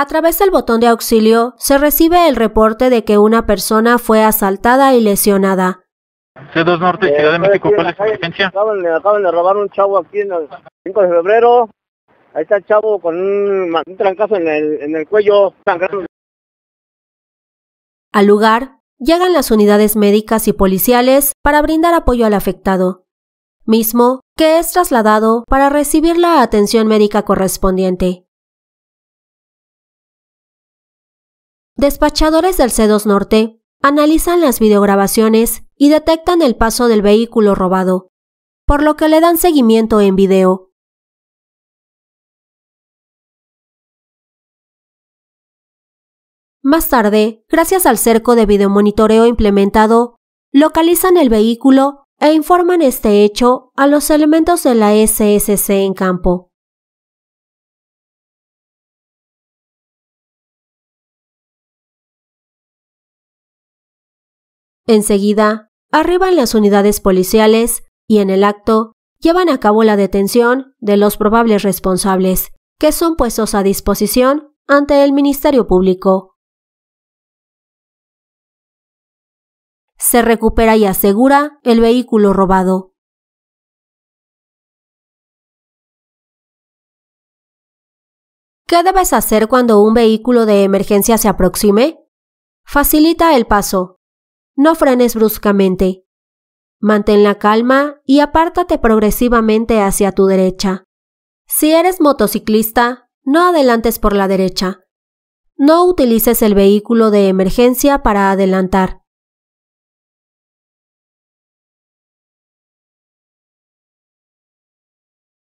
A través del botón de auxilio se recibe el reporte de que una persona fue asaltada y lesionada. C2 Norte, eh, Ciudad de México, ¿cuál es Acaban, de robar un chavo aquí en el 5 de febrero. Ahí está el chavo con un, trancazo en el cuello. Al lugar, llegan las unidades médicas y policiales para brindar apoyo al afectado, mismo que es trasladado para recibir la atención médica correspondiente. Despachadores del C2 Norte analizan las videograbaciones y detectan el paso del vehículo robado, por lo que le dan seguimiento en video. Más tarde, gracias al cerco de videomonitoreo implementado, localizan el vehículo e informan este hecho a los elementos de la SSC en campo. Enseguida, arriban las unidades policiales y en el acto llevan a cabo la detención de los probables responsables, que son puestos a disposición ante el Ministerio Público. Se recupera y asegura el vehículo robado. ¿Qué debes hacer cuando un vehículo de emergencia se aproxime? Facilita el paso, no frenes bruscamente. Mantén la calma y apártate progresivamente hacia tu derecha. Si eres motociclista, no adelantes por la derecha. No utilices el vehículo de emergencia para adelantar.